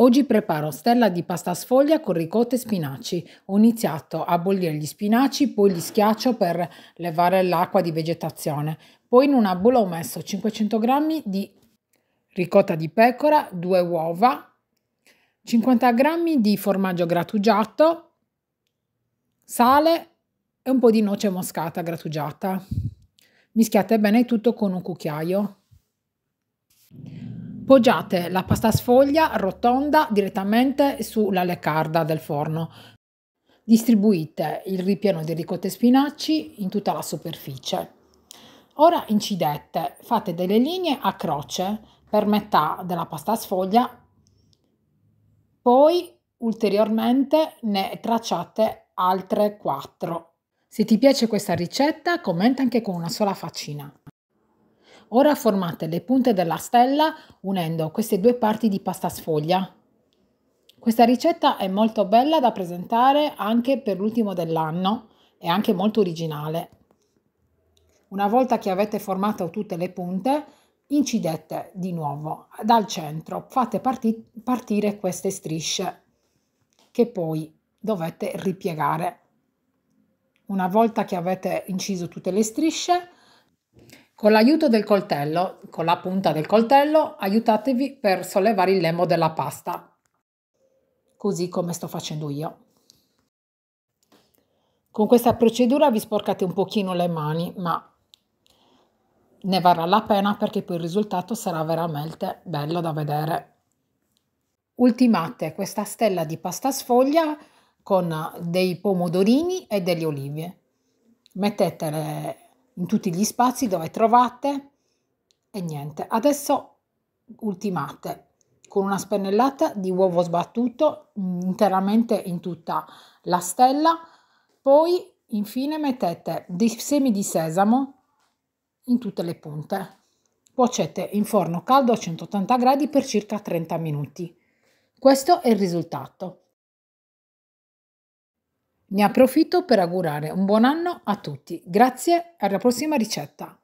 Oggi preparo stella di pasta sfoglia con ricotta e spinaci. Ho iniziato a bollire gli spinaci, poi li schiaccio per levare l'acqua di vegetazione. Poi in una bolla ho messo 500 g di ricotta di pecora, 2 uova, 50 g di formaggio grattugiato, sale e un po' di noce moscata grattugiata. Mischiate bene tutto con un cucchiaio. Poggiate la pasta sfoglia rotonda direttamente sulla leccarda del forno. Distribuite il ripieno di ricotta e spinaci in tutta la superficie. Ora incidete, fate delle linee a croce per metà della pasta sfoglia, poi ulteriormente ne tracciate altre 4. Se ti piace questa ricetta commenta anche con una sola faccina. Ora formate le punte della stella unendo queste due parti di pasta sfoglia. Questa ricetta è molto bella da presentare anche per l'ultimo dell'anno e anche molto originale. Una volta che avete formato tutte le punte, incidete di nuovo dal centro, fate parti- partire queste strisce che poi dovete ripiegare. Una volta che avete inciso tutte le strisce, con l'aiuto del coltello, con la punta del coltello, aiutatevi per sollevare il lembo della pasta, così come sto facendo io. Con questa procedura vi sporcate un pochino le mani, ma ne varrà la pena perché poi il risultato sarà veramente bello da vedere. Ultimate questa stella di pasta sfoglia con dei pomodorini e delle olive. Mettetele in tutti gli spazi dove trovate e niente. Adesso ultimate con una spennellata di uovo sbattuto mm, interamente in tutta la stella, poi infine mettete dei semi di sesamo in tutte le punte. Cuocete in forno caldo a 180 gradi per circa 30 minuti. Questo è il risultato. Ne approfitto per augurare un buon anno a tutti. Grazie, alla prossima ricetta.